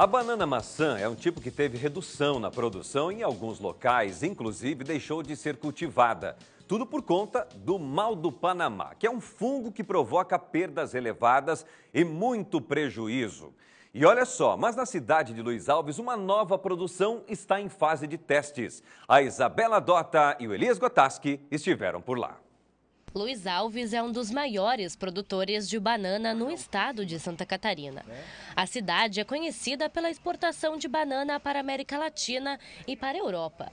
A banana maçã é um tipo que teve redução na produção em alguns locais, inclusive deixou de ser cultivada. Tudo por conta do mal do Panamá, que é um fungo que provoca perdas elevadas e muito prejuízo. E olha só, mas na cidade de Luiz Alves, uma nova produção está em fase de testes. A Isabela Dota e o Elias Gotaski estiveram por lá. Luiz Alves é um dos maiores produtores de banana no estado de Santa Catarina. A cidade é conhecida pela exportação de banana para a América Latina e para a Europa.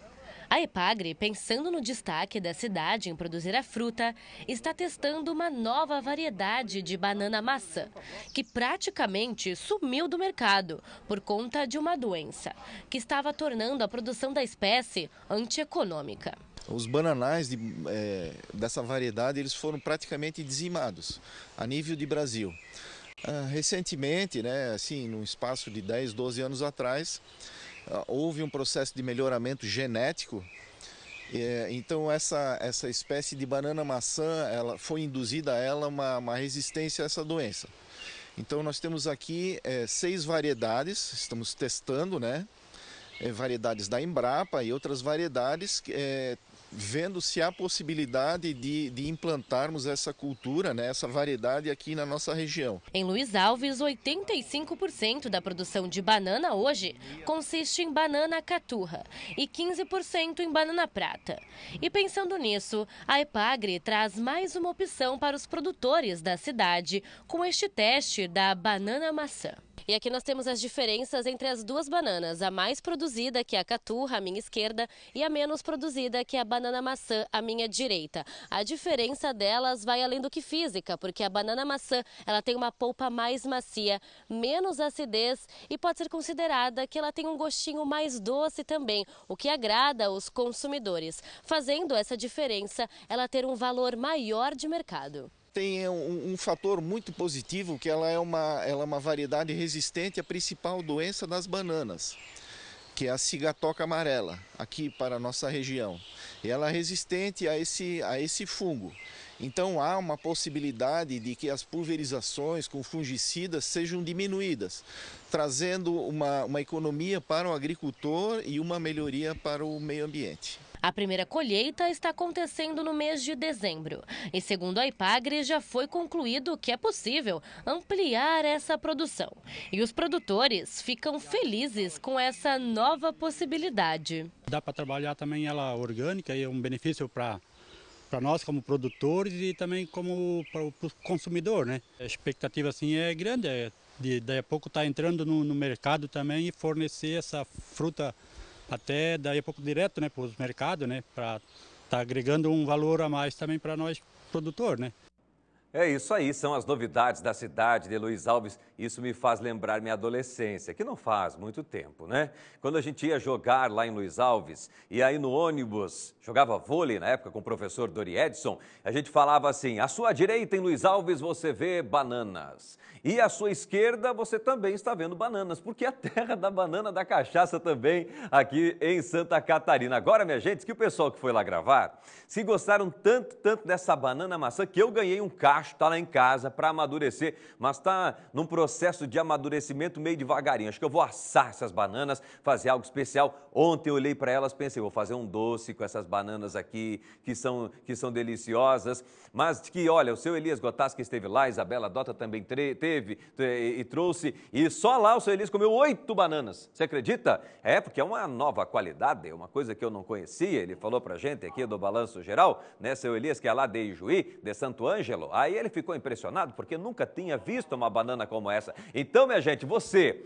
A Epagre, pensando no destaque da cidade em produzir a fruta, está testando uma nova variedade de banana maçã, que praticamente sumiu do mercado por conta de uma doença, que estava tornando a produção da espécie antieconômica. Os bananais de, é, dessa variedade eles foram praticamente dizimados a nível de Brasil. Ah, recentemente, né, assim, num espaço de 10, 12 anos atrás, ah, houve um processo de melhoramento genético é, então essa, essa espécie de banana maçã, ela foi induzida a ela uma, uma resistência a essa doença. Então nós temos aqui é, seis variedades, estamos testando, né? É, variedades da Embrapa e outras variedades é, vendo se há possibilidade de, de implantarmos essa cultura, né, essa variedade aqui na nossa região. Em Luiz Alves, 85% da produção de banana hoje consiste em banana caturra e 15% em banana prata. E pensando nisso, a Epagre traz mais uma opção para os produtores da cidade com este teste da banana maçã. E aqui nós temos as diferenças entre as duas bananas, a mais produzida, que é a caturra, a minha esquerda, e a menos produzida, que é a banana maçã, a minha direita. A diferença delas vai além do que física, porque a banana maçã ela tem uma polpa mais macia, menos acidez e pode ser considerada que ela tem um gostinho mais doce também, o que agrada os consumidores, fazendo essa diferença ela ter um valor maior de mercado tem é, um, um, fator muito positivo que ela é, uma, ela é uma variedade resistente à principal doença das bananas, que é a cigatoca amarela, aqui para a nossa região. E ela é resistente a esse, a esse fungo. Então há uma possibilidade de que as pulverizações com fungicidas sejam diminuídas, trazendo uma, uma economia para o agricultor e uma melhoria para o meio ambiente. A primeira colheita está acontecendo no mês de dezembro. E segundo a Ipagre, já foi concluído que é possível ampliar essa produção. E os produtores ficam felizes com essa nova possibilidade. Dá para trabalhar também ela orgânica e é um benefício para para nós como produtores e também como para o consumidor, né? A expectativa assim é grande, é de, daí a pouco está entrando no, no mercado também e fornecer essa fruta até daí a pouco direto né, para os mercados, né, para estar tá agregando um valor a mais também para nós produtor. Né. É isso aí, são as novidades da cidade de Luiz Alves. Isso me faz lembrar minha adolescência, que não faz muito tempo, né? Quando a gente ia jogar lá em Luiz Alves, e aí no ônibus, jogava vôlei na época com o professor Dori Edson, a gente falava assim: à sua direita em Luiz Alves você vê bananas, e à sua esquerda você também está vendo bananas, porque é a terra da banana da cachaça também aqui em Santa Catarina. Agora, minha gente, que o pessoal que foi lá gravar se gostaram tanto, tanto dessa banana maçã que eu ganhei um cacho está lá em casa para amadurecer, mas está num processo de amadurecimento meio devagarinho. Acho que eu vou assar essas bananas, fazer algo especial. Ontem eu olhei para elas, pensei, vou fazer um doce com essas bananas aqui, que são, que são deliciosas. Mas que, olha, o seu Elias Gotas que esteve lá, Isabela Dota também teve e, trouxe, e só lá o seu Elias comeu oito bananas. Você acredita? É, porque é uma nova qualidade, é uma coisa que eu não conhecia. Ele falou para gente aqui do Balanço Geral, né, seu Elias, que é lá de Ijuí, de Santo Ângelo. Aí ele ficou impressionado porque nunca tinha visto uma banana como essa. Então, minha gente, você